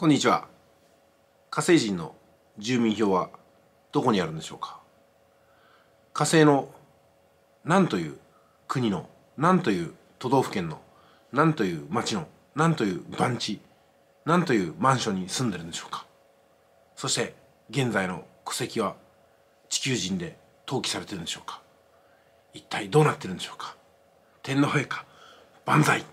こんにちは火星人の住民票はどこにあるんでしょうか火星の何という国の何という都道府県の何という町の何という番地何というマンションに住んでるんでしょうかそして現在の戸籍は地球人で登記されてるんでしょうか一体どうなってるんでしょうか天皇陛下万歳